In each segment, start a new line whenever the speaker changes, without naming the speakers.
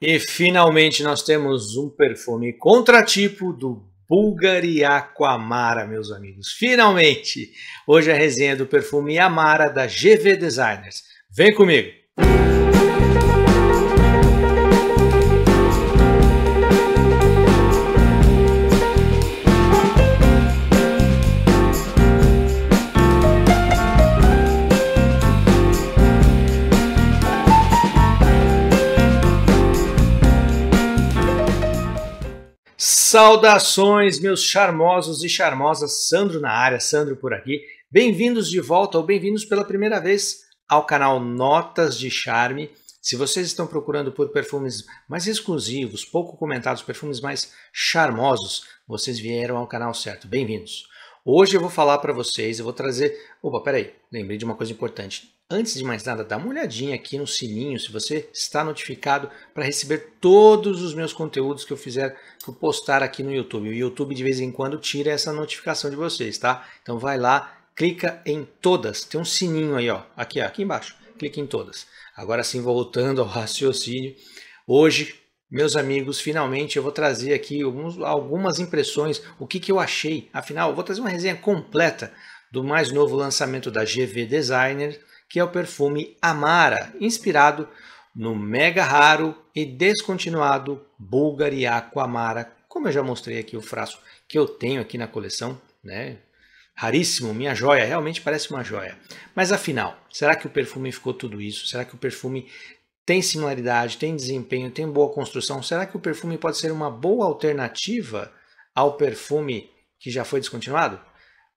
E finalmente nós temos um perfume contratipo do Bulgari Aquamara, meus amigos. Finalmente! Hoje a resenha do perfume Amara da GV Designers. Vem comigo! Saudações, meus charmosos e charmosas, Sandro na área, Sandro por aqui. Bem-vindos de volta ou bem-vindos pela primeira vez ao canal Notas de Charme. Se vocês estão procurando por perfumes mais exclusivos, pouco comentados, perfumes mais charmosos, vocês vieram ao canal certo. Bem-vindos. Hoje eu vou falar para vocês, eu vou trazer. Opa, peraí, lembrei de uma coisa importante. Antes de mais nada, dá uma olhadinha aqui no sininho se você está notificado para receber todos os meus conteúdos que eu fizer, que eu postar aqui no YouTube. O YouTube de vez em quando tira essa notificação de vocês, tá? Então vai lá, clica em todas. Tem um sininho aí, ó, aqui, ó, aqui embaixo. Clica em todas. Agora sim, voltando ao raciocínio. Hoje meus amigos, finalmente eu vou trazer aqui alguns, algumas impressões, o que, que eu achei. Afinal, eu vou trazer uma resenha completa do mais novo lançamento da GV Designer, que é o perfume Amara, inspirado no mega raro e descontinuado Bulgari Aquamara, como eu já mostrei aqui o frasco que eu tenho aqui na coleção, né? Raríssimo, minha joia, realmente parece uma joia. Mas afinal, será que o perfume ficou tudo isso? Será que o perfume tem similaridade, tem desempenho, tem boa construção. Será que o perfume pode ser uma boa alternativa ao perfume que já foi descontinuado?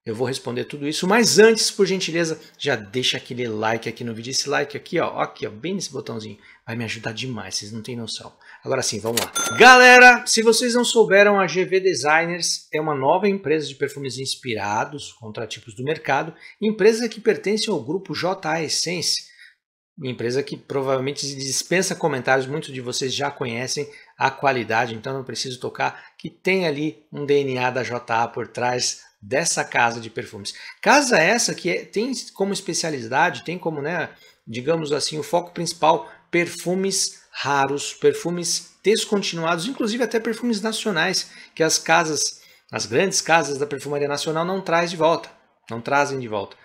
Eu vou responder tudo isso, mas antes, por gentileza, já deixa aquele like aqui no vídeo. Esse like aqui, ó, aqui, ó, bem nesse botãozinho, vai me ajudar demais, vocês não têm noção. Agora sim, vamos lá. Galera, se vocês não souberam, a GV Designers é uma nova empresa de perfumes inspirados, contratipos do mercado, empresa que pertence ao grupo JA Essence, uma empresa que provavelmente dispensa comentários, muitos de vocês já conhecem a qualidade, então não preciso tocar, que tem ali um DNA da JA por trás dessa casa de perfumes. Casa essa que é, tem como especialidade, tem como, né, digamos assim, o foco principal perfumes raros, perfumes descontinuados, inclusive até perfumes nacionais, que as casas, as grandes casas da perfumaria nacional não traz de volta, não trazem de volta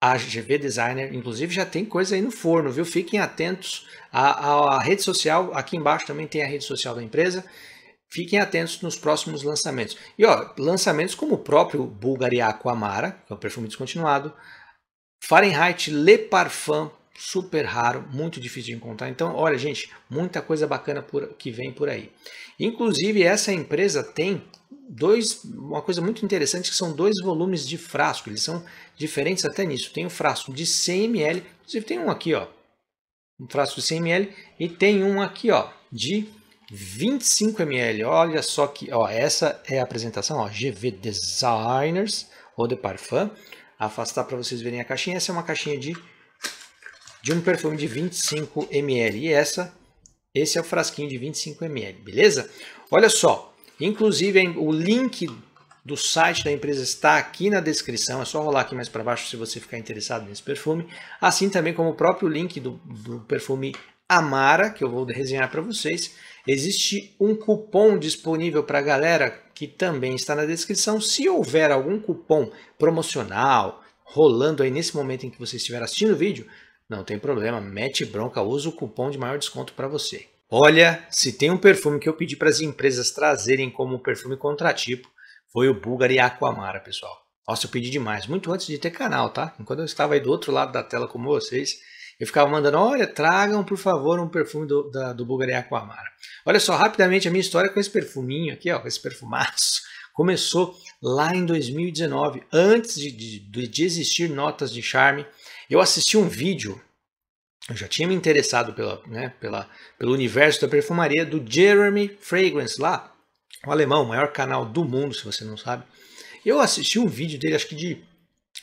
a GV Designer, inclusive já tem coisa aí no forno, viu? Fiquem atentos à, à, à, rede social, aqui embaixo também tem a rede social da empresa. Fiquem atentos nos próximos lançamentos. E ó, lançamentos como o próprio Bulgari Aquamara, que é um perfume descontinuado, Fahrenheit Le Parfum super raro, muito difícil de encontrar. Então, olha, gente, muita coisa bacana por, que vem por aí. Inclusive, essa empresa tem dois, uma coisa muito interessante que são dois volumes de frasco. Eles são diferentes até nisso. Tem um frasco de 100 ml, inclusive tem um aqui, ó, um frasco de 100 ml e tem um aqui, ó, de 25 ml. Olha só que, ó, essa é a apresentação, ó, GV Designers ou de Parfum. Afastar para vocês verem a caixinha. Essa é uma caixinha de de um perfume de 25 ml. E essa, esse é o frasquinho de 25 ml, beleza? Olha só, inclusive o link do site da empresa está aqui na descrição, é só rolar aqui mais para baixo se você ficar interessado nesse perfume, assim também como o próprio link do, do perfume Amara, que eu vou resenhar para vocês. Existe um cupom disponível para a galera que também está na descrição. Se houver algum cupom promocional rolando aí nesse momento em que você estiver assistindo o vídeo, não tem problema, mete bronca, usa o cupom de maior desconto para você. Olha, se tem um perfume que eu pedi para as empresas trazerem como perfume contratipo, foi o Bulgari Aquamara, pessoal. Nossa, eu pedi demais, muito antes de ter canal, tá? Enquanto eu estava aí do outro lado da tela como vocês, eu ficava mandando, olha, tragam por favor um perfume do, da, do Bulgari Aquamara. Olha só, rapidamente a minha história com esse perfuminho aqui, ó, com esse perfumaço, começou lá em 2019, antes de, de, de existir notas de charme, eu assisti um vídeo, eu já tinha me interessado pela, né, pela, pelo universo da perfumaria do Jeremy Fragrance lá, o alemão, o maior canal do mundo, se você não sabe. Eu assisti um vídeo dele, acho que de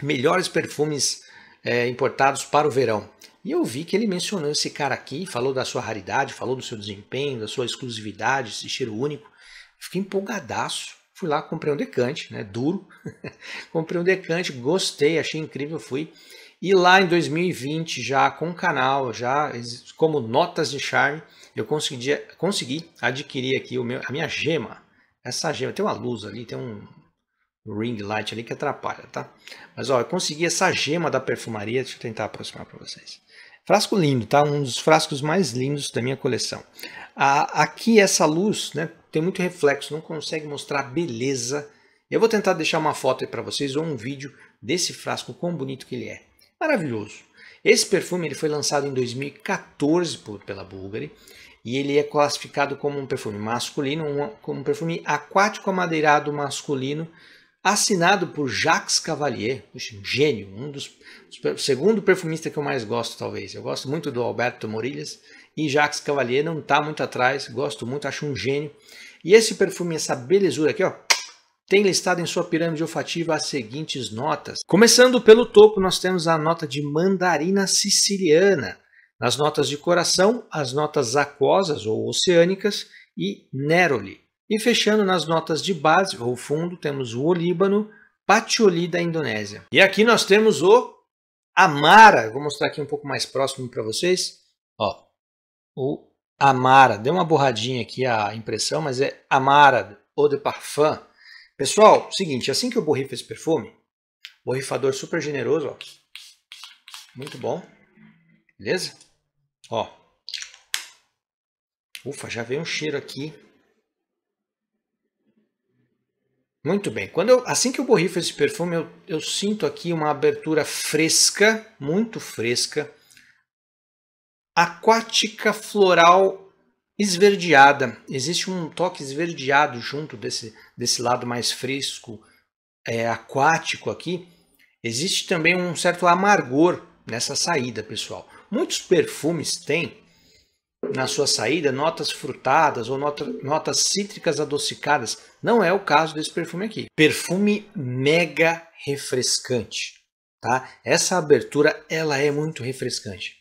melhores perfumes é, importados para o verão. E eu vi que ele mencionou esse cara aqui, falou da sua raridade, falou do seu desempenho, da sua exclusividade, esse cheiro único. Fiquei empolgadaço. Fui lá, comprei um decante, né? Duro. comprei um decante, gostei, achei incrível, fui e lá em 2020, já com o canal, já como notas de charme, eu consegui, consegui adquirir aqui o meu, a minha gema. Essa gema, tem uma luz ali, tem um ring light ali que atrapalha, tá? Mas ó, eu consegui essa gema da perfumaria, deixa eu tentar aproximar para vocês. Frasco lindo, tá? Um dos frascos mais lindos da minha coleção. A, aqui essa luz, né, tem muito reflexo, não consegue mostrar a beleza. Eu vou tentar deixar uma foto aí para vocês ou um vídeo desse frasco, quão bonito que ele é. Maravilhoso. Esse perfume ele foi lançado em 2014 por, pela Bulgari e ele é classificado como um perfume masculino, um, como um perfume aquático amadeirado masculino, assinado por Jacques Cavalier, um gênio, um dos segundo perfumista que eu mais gosto talvez. Eu gosto muito do Alberto Morillas e Jacques Cavalier não está muito atrás, gosto muito, acho um gênio. E esse perfume, essa belezura aqui, ó, tem listado em sua pirâmide olfativa as seguintes notas. Começando pelo topo, nós temos a nota de mandarina siciliana. Nas notas de coração, as notas aquosas ou oceânicas e neroli. E fechando nas notas de base ou fundo, temos o olíbano, patchouli da Indonésia. E aqui nós temos o amara. Vou mostrar aqui um pouco mais próximo para vocês. Ó, o amara. Deu uma borradinha aqui a impressão, mas é amara ou de parfum. Pessoal, seguinte, assim que eu borrifo esse perfume, borrifador super generoso, ó. Muito bom. Beleza? Ó. Ufa, já veio um cheiro aqui. Muito bem. Quando eu, assim que eu borrifo esse perfume, eu, eu sinto aqui uma abertura fresca, muito fresca, aquática, floral esverdeada. Existe um toque esverdeado junto desse, desse lado mais fresco, é, aquático aqui. Existe também um certo amargor nessa saída, pessoal. Muitos perfumes têm na sua saída notas frutadas ou nota, notas cítricas adocicadas. Não é o caso desse perfume aqui. Perfume mega refrescante, tá? Essa abertura ela é muito refrescante.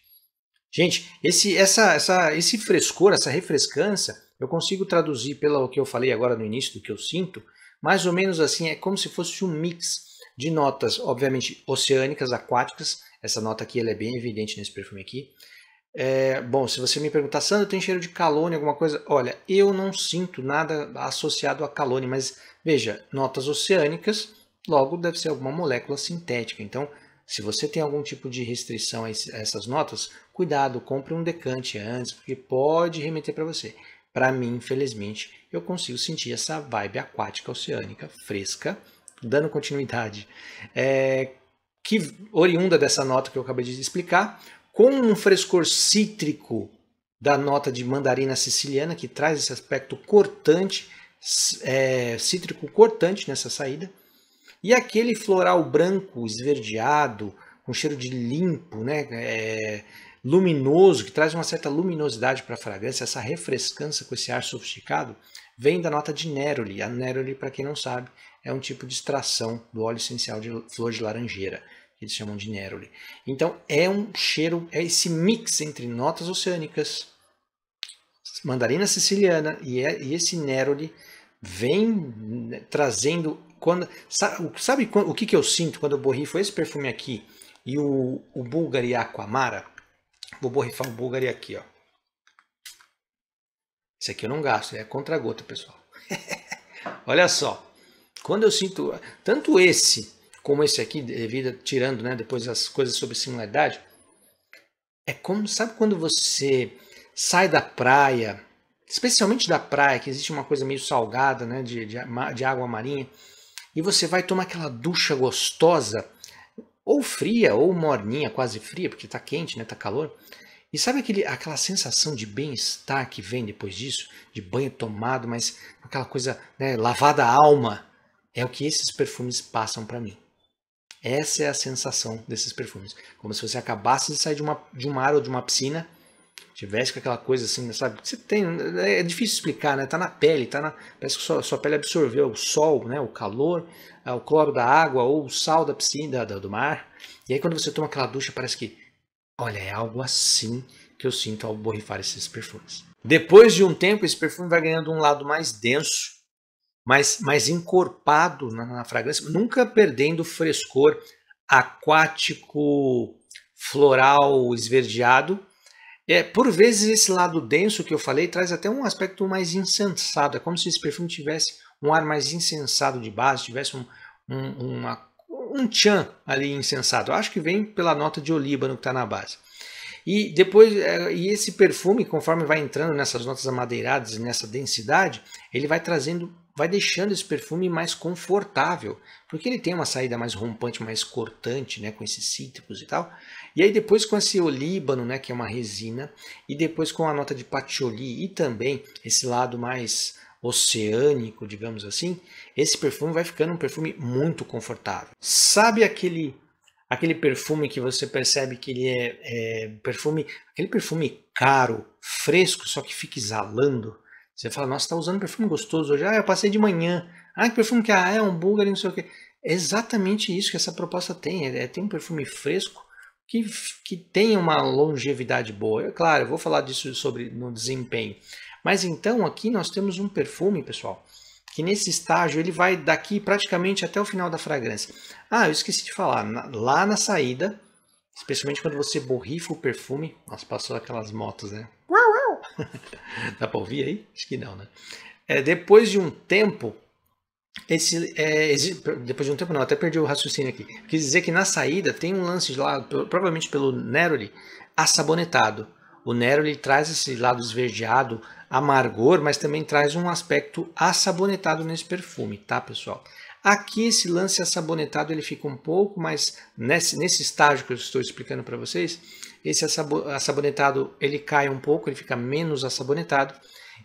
Gente, esse, essa, essa, esse frescor, essa refrescância, eu consigo traduzir pelo que eu falei agora no início do que eu sinto, mais ou menos assim, é como se fosse um mix de notas, obviamente, oceânicas, aquáticas. Essa nota aqui ela é bem evidente nesse perfume aqui. É, bom, se você me perguntar, Sandra, tem cheiro de calone, alguma coisa? Olha, eu não sinto nada associado a calone, mas veja, notas oceânicas, logo deve ser alguma molécula sintética. Então, se você tem algum tipo de restrição a essas notas, cuidado, compre um decante antes, porque pode remeter para você. Para mim, infelizmente, eu consigo sentir essa vibe aquática oceânica, fresca, dando continuidade, é, que oriunda dessa nota que eu acabei de explicar, com um frescor cítrico da nota de mandarina siciliana, que traz esse aspecto cortante, é, cítrico cortante nessa saída, e aquele floral branco, esverdeado, com cheiro de limpo, né? É, luminoso, que traz uma certa luminosidade para a fragrância, essa refrescância com esse ar sofisticado, vem da nota de neroli. A neroli, para quem não sabe, é um tipo de extração do óleo essencial de flor de laranjeira, que eles chamam de neroli. Então é um cheiro, é esse mix entre notas oceânicas, mandarina siciliana e, é, e esse neroli vem né, trazendo quando, sabe, sabe o que, que eu sinto quando eu borrifo esse perfume aqui e o, o Bulgari Aquamara? Vou borrifar o Bulgari aqui, ó. Esse aqui eu não gasto, é contra-gota, pessoal. Olha só. Quando eu sinto tanto esse como esse aqui, devido tirando, né, depois as coisas sobre similaridade, é como sabe quando você sai da praia, especialmente da praia, que existe uma coisa meio salgada, né, de, de, de água marinha, e você vai tomar aquela ducha gostosa, ou fria, ou morninha, quase fria, porque está quente, né? Tá calor. E sabe aquele, aquela sensação de bem-estar que vem depois disso? De banho tomado, mas aquela coisa né, lavada a alma. É o que esses perfumes passam para mim. Essa é a sensação desses perfumes. Como se você acabasse de sair de uma, de um mar ou de uma piscina tivesse com aquela coisa assim, sabe? Você tem, é, é difícil explicar, né? Tá na pele, tá na, parece que sua, sua pele absorveu o sol, né? O calor, é, o cloro da água ou o sal da piscina, da, do mar. E aí quando você toma aquela ducha, parece que, olha, é algo assim que eu sinto ao borrifar esses perfumes. Depois de um tempo, esse perfume vai ganhando um lado mais denso, mais, mais encorpado na, na fragrância, nunca perdendo o frescor aquático, floral, esverdeado, é, por vezes esse lado denso que eu falei traz até um aspecto mais insensado. É como se esse perfume tivesse um ar mais insensado de base, tivesse um, um, uma, um tchan ali insensado. Eu acho que vem pela nota de olíbano que está na base. E depois, é, e esse perfume, conforme vai entrando nessas notas amadeiradas, nessa densidade, ele vai trazendo vai deixando esse perfume mais confortável, porque ele tem uma saída mais rompante, mais cortante, né, com esses cítricos e tal. E aí depois com esse olíbano, né, que é uma resina, e depois com a nota de patchouli e também esse lado mais oceânico, digamos assim, esse perfume vai ficando um perfume muito confortável. Sabe aquele aquele perfume que você percebe que ele é, é perfume, aquele perfume caro, fresco, só que fica exalando? Você fala, nossa, está usando perfume gostoso hoje. Ah, eu passei de manhã. Ah, que perfume que é? ah, é um búlgaro, não sei o quê. É exatamente isso que essa proposta tem. É, é, tem um perfume fresco que, que tem uma longevidade boa. claro, eu vou falar disso sobre no desempenho. Mas então aqui nós temos um perfume, pessoal, que nesse estágio ele vai daqui praticamente até o final da fragrância. Ah, eu esqueci de falar, na, lá na saída, especialmente quando você borrifa o perfume, Nossa, passou aquelas motos, né? Uau! Dá para ouvir aí? Acho que não, né? É, depois de um tempo, esse, é, depois de um tempo não, até perdi o raciocínio aqui. Quis dizer que na saída tem um lance lá, provavelmente pelo Neroli, assabonetado. O Neroli traz esse lado esverdeado, amargor, mas também traz um aspecto assabonetado nesse perfume, tá, pessoal? Aqui esse lance assabonetado ele fica um pouco mais nesse, nesse estágio que eu estou explicando para vocês, esse assabonetado ele cai um pouco, ele fica menos assabonetado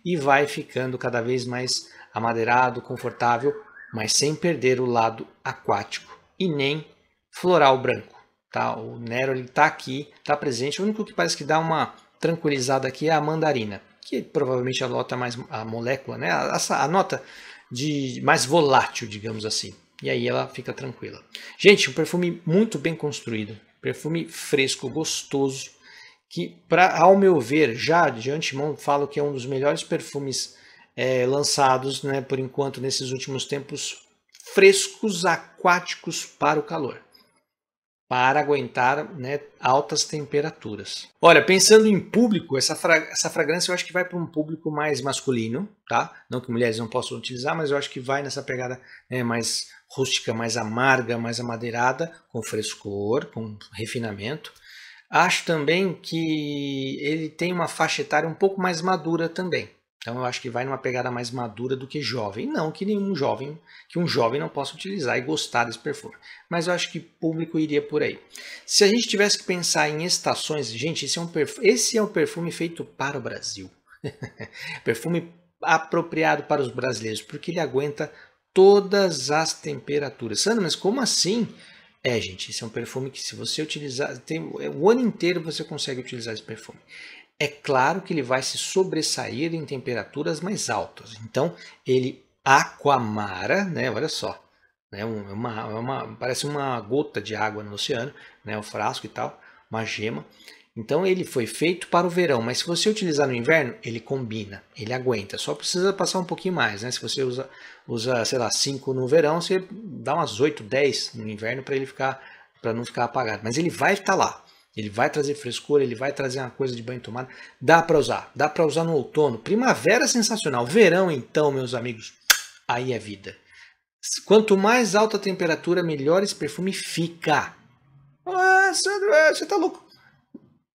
e vai ficando cada vez mais amadeirado, confortável, mas sem perder o lado aquático e nem floral branco. Tá? O Nero está aqui, está presente. O único que parece que dá uma tranquilizada aqui é a mandarina, que provavelmente anota mais a molécula, né? a, a, a nota de mais volátil, digamos assim. E aí ela fica tranquila. Gente, um perfume muito bem construído, Perfume fresco, gostoso, que, pra, ao meu ver, já de antemão falo que é um dos melhores perfumes é, lançados, né, por enquanto, nesses últimos tempos, frescos aquáticos para o calor para aguentar né, altas temperaturas. Olha, pensando em público, essa, fra essa fragrância eu acho que vai para um público mais masculino, tá? Não que mulheres não possam utilizar, mas eu acho que vai nessa pegada né, mais rústica, mais amarga, mais amadeirada, com frescor, com refinamento. Acho também que ele tem uma faixa etária um pouco mais madura também. Então eu acho que vai numa pegada mais madura do que jovem. Não que nenhum jovem, que um jovem não possa utilizar e gostar desse perfume. Mas eu acho que público iria por aí. Se a gente tivesse que pensar em estações, gente, esse é um perfume, esse é um perfume feito para o Brasil. perfume apropriado para os brasileiros, porque ele aguenta todas as temperaturas. Sandra, mas como assim? É, gente, esse é um perfume que se você utilizar, tem, é, o ano inteiro você consegue utilizar esse perfume é claro que ele vai se sobressair em temperaturas mais altas. Então, ele aquamara, né? Olha só, né? É uma, é uma, parece uma gota de água no oceano, né? O frasco e tal, uma gema. Então ele foi feito para o verão, mas se você utilizar no inverno, ele combina, ele aguenta. Só precisa passar um pouquinho mais, né? Se você usa, usa sei lá, 5 no verão, você dá umas 8, 10 no inverno para ele ficar para não ficar apagado. Mas ele vai estar tá lá, ele vai trazer frescura, ele vai trazer uma coisa de banho tomado. Dá para usar, dá para usar no outono. Primavera é sensacional. Verão, então, meus amigos, aí é vida. Quanto mais alta a temperatura, melhor esse perfume fica. Ah, é, você tá louco.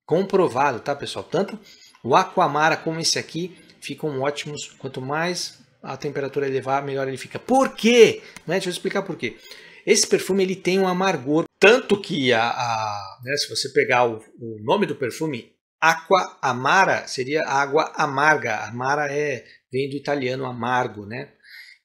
Comprovado, tá, pessoal? Tanto o Aquamara como esse aqui ficam ótimos. Quanto mais a temperatura elevar, melhor ele fica. Por quê? Né? Deixa eu explicar por quê. Esse perfume ele tem um amargor tanto que, a, a né, se você pegar o, o, nome do perfume, Aqua Amara seria água amarga. Amara é, vem do italiano amargo, né?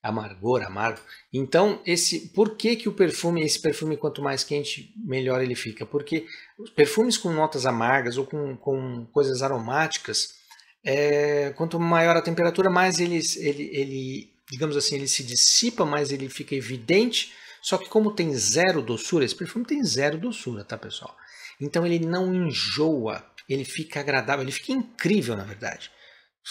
Amargor, amargo. Então, esse, por que, que o perfume, esse perfume, quanto mais quente, melhor ele fica? Porque os perfumes com notas amargas ou com, com coisas aromáticas, é, quanto maior a temperatura, mais ele, ele, ele, digamos assim, ele se dissipa, mais ele fica evidente só que como tem zero doçura, esse perfume tem zero doçura, tá pessoal? Então ele não enjoa, ele fica agradável, ele fica incrível na verdade.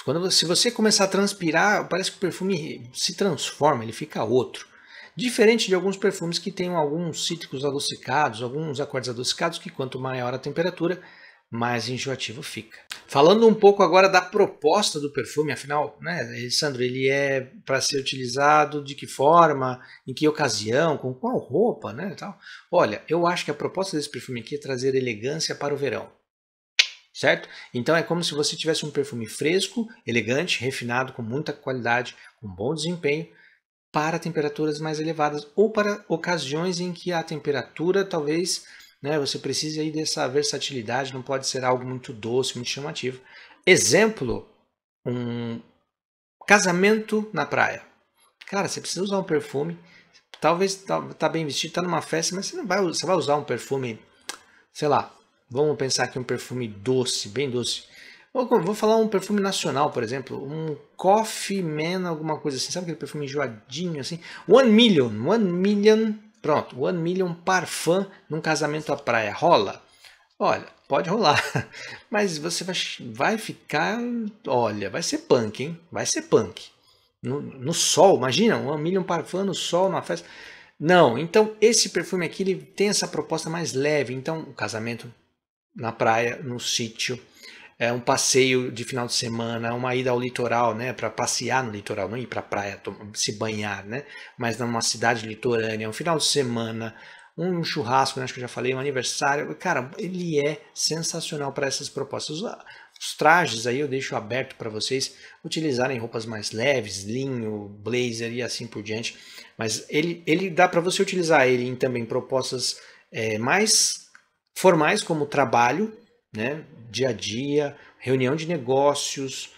Quando você, se você começar a transpirar, parece que o perfume se transforma, ele fica outro. Diferente de alguns perfumes que têm alguns cítricos adocicados, alguns acordes adocicados, que quanto maior a temperatura, mais enjoativo fica. Falando um pouco agora da proposta do perfume, afinal, né, Sandro, ele é para ser utilizado de que forma, em que ocasião, com qual roupa, né, tal. Olha, eu acho que a proposta desse perfume aqui é trazer elegância para o verão. Certo? Então é como se você tivesse um perfume fresco, elegante, refinado, com muita qualidade, com bom desempenho, para temperaturas mais elevadas ou para ocasiões em que a temperatura talvez né? Você precisa aí dessa versatilidade, não pode ser algo muito doce, muito chamativo. Exemplo, um casamento na praia. Cara, você precisa usar um perfume. Talvez tá, tá, bem vestido, tá numa festa, mas você não vai, você vai usar um perfume, sei lá, vamos pensar aqui um perfume doce, bem doce. Vou, vou falar um perfume nacional, por exemplo, um Coffee Man, alguma coisa assim. Sabe aquele perfume enjoadinho assim? One Million, One Million Pronto, One Million Parfum num casamento à praia rola? Olha, pode rolar, mas você vai, vai ficar, olha, vai ser punk, hein? Vai ser punk. No, no sol, imagina, um Million Parfum no sol, numa festa. Não, então esse perfume aqui ele tem essa proposta mais leve, então o casamento na praia, no sítio, é, um passeio de final de semana, uma ida ao litoral, né, para passear no litoral, não ir para a praia, se banhar, né, mas numa cidade litorânea, um final de semana, um churrasco, né, acho que eu já falei, um aniversário, cara, ele é sensacional para essas propostas. Os trajes aí eu deixo aberto para vocês utilizarem roupas mais leves, linho, blazer e assim por diante. Mas ele, ele dá para você utilizar ele em também propostas é, mais formais, como trabalho, né? Dia a dia, reunião de negócios.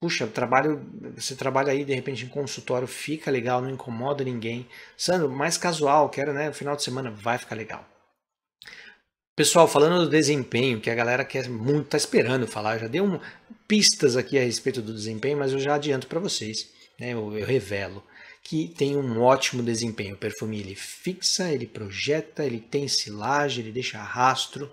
Puxa, trabalho, você trabalha aí de repente em consultório, fica legal, não incomoda ninguém. Sandro, mais casual, quero, né? Final de semana vai ficar legal. Pessoal, falando do desempenho, que a galera quer muito, tá esperando falar, eu já dei um, pistas aqui a respeito do desempenho, mas eu já adianto para vocês, né? Eu, eu revelo que tem um ótimo desempenho. O perfume ele fixa, ele projeta, ele tem silagem, ele deixa rastro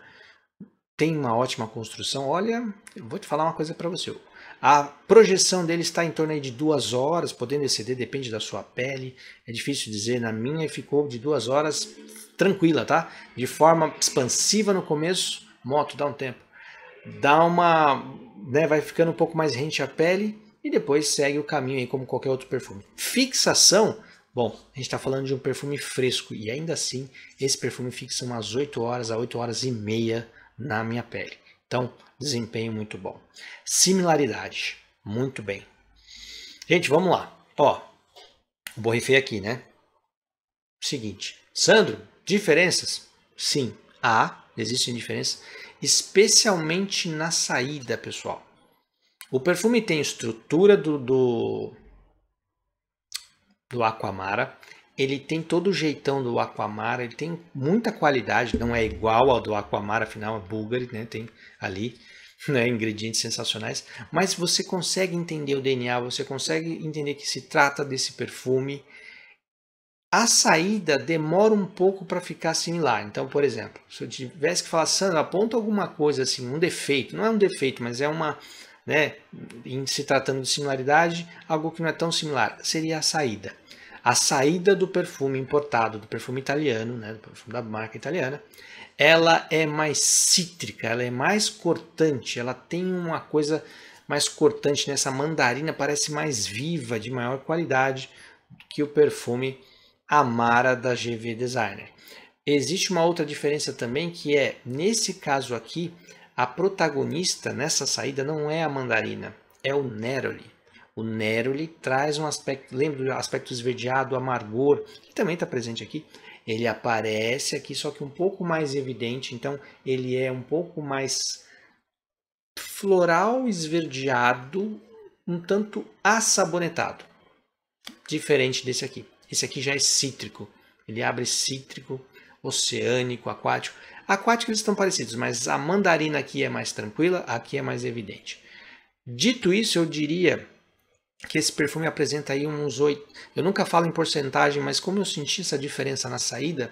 tem uma ótima construção. Olha, eu vou te falar uma coisa para você. A projeção dele está em torno de duas horas, podendo exceder, depende da sua pele. É difícil dizer, na minha ficou de duas horas tranquila, tá? De forma expansiva no começo, moto dá um tempo. Dá uma, né, vai ficando um pouco mais rente à pele e depois segue o caminho aí como qualquer outro perfume. Fixação, Bom, a gente está falando de um perfume fresco e ainda assim esse perfume fixa umas 8 horas a 8 horas e meia na minha pele. Então, desempenho muito bom. Similaridade, muito bem. Gente, vamos lá. Ó, borrifei aqui, né? Seguinte, Sandro, diferenças? Sim, há, existem diferenças, especialmente na saída, pessoal. O perfume tem estrutura do, do, do Aquamara, ele tem todo o jeitão do Aquamar, ele tem muita qualidade, não é igual ao do Aquamar, afinal é búlgaro, né? Tem ali né, ingredientes sensacionais, mas você consegue entender o DNA, você consegue entender que se trata desse perfume. A saída demora um pouco para ficar similar. Então, por exemplo, se eu tivesse que falar, Sandra, aponta alguma coisa assim, um defeito, não é um defeito, mas é uma, né, em se tratando de similaridade, algo que não é tão similar, seria a saída a saída do perfume importado, do perfume italiano, né, do perfume da marca italiana, ela é mais cítrica, ela é mais cortante, ela tem uma coisa mais cortante nessa mandarina, parece mais viva, de maior qualidade que o perfume Amara da GV Designer. Existe uma outra diferença também que é, nesse caso aqui, a protagonista nessa saída não é a mandarina, é o Neroli. O Nero ele traz um aspecto, lembra do aspecto esverdeado, amargor, que também está presente aqui. Ele aparece aqui, só que um pouco mais evidente, então ele é um pouco mais floral esverdeado, um tanto assabonetado, diferente desse aqui. Esse aqui já é cítrico, ele abre cítrico, oceânico, aquático. Aquático eles estão parecidos, mas a mandarina aqui é mais tranquila, aqui é mais evidente. Dito isso, eu diria que esse perfume apresenta aí uns 8. Eu nunca falo em porcentagem, mas como eu senti essa diferença na saída,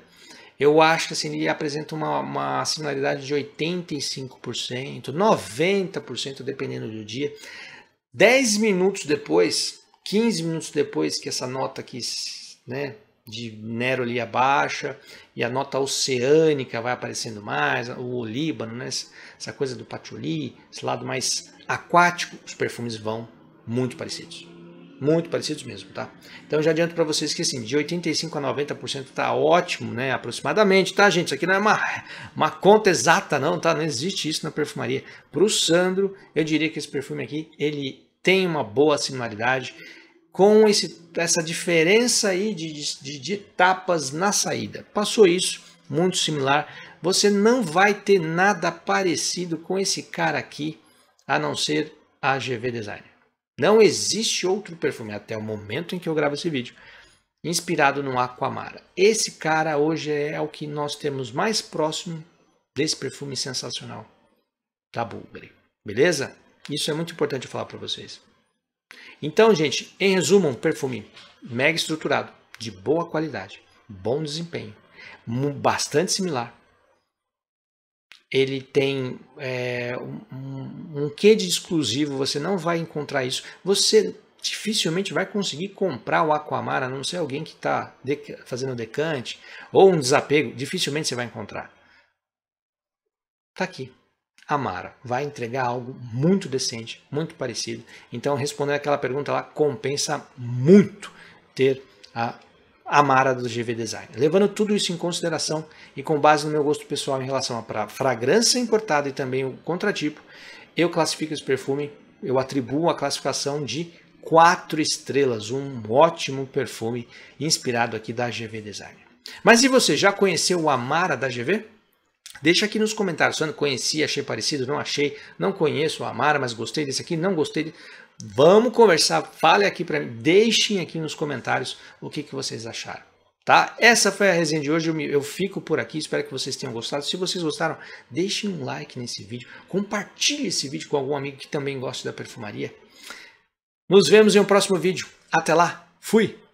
eu acho que assim, ele apresenta uma, uma similaridade de 85%, 90%, dependendo do dia. 10 minutos depois, 15 minutos depois que essa nota aqui, né, de Nero ali abaixa, e a nota oceânica vai aparecendo mais, o olíbano, né, essa coisa do patchouli, esse lado mais aquático, os perfumes vão muito parecidos. Muito parecidos mesmo, tá? Então já adianto para vocês que assim, de 85 a 90% tá ótimo, né? Aproximadamente, tá, gente? Isso aqui não é uma, uma conta exata, não, tá? Não existe isso na perfumaria. Para o Sandro, eu diria que esse perfume aqui, ele tem uma boa similaridade com esse, essa diferença aí de, de, de etapas na saída. Passou isso, muito similar. Você não vai ter nada parecido com esse cara aqui, a não ser a GV Designer. Não existe outro perfume até o momento em que eu gravo esse vídeo inspirado no Aquamara. Esse cara hoje é o que nós temos mais próximo desse perfume sensacional da Bulgari. Beleza? Isso é muito importante falar para vocês. Então, gente, em resumo, um perfume mega estruturado, de boa qualidade, bom desempenho, bastante similar ele tem é, um, um quê de exclusivo, você não vai encontrar isso. Você dificilmente vai conseguir comprar o Aquamar, a não ser alguém que está fazendo decante ou um desapego, dificilmente você vai encontrar. Tá aqui. Amara vai entregar algo muito decente, muito parecido. Então, respondendo aquela pergunta lá, compensa muito ter a a Mara do GV Design. Levando tudo isso em consideração e com base no meu gosto pessoal em relação à fragrância importada e também o contratipo, eu classifico esse perfume, eu atribuo a classificação de quatro estrelas, um ótimo perfume inspirado aqui da GV Design. Mas e você, já conheceu o Amara da GV? Deixa aqui nos comentários, se eu conheci, achei parecido, não achei, não conheço o Amara, mas gostei desse aqui, não gostei. Vamos conversar, fale aqui para mim, deixem aqui nos comentários o que, que vocês acharam. Tá? Essa foi a resenha de hoje, eu, me, eu fico por aqui, espero que vocês tenham gostado. Se vocês gostaram, deixem um like nesse vídeo, compartilhe esse vídeo com algum amigo que também gosta da perfumaria. Nos vemos em um próximo vídeo. Até lá, fui!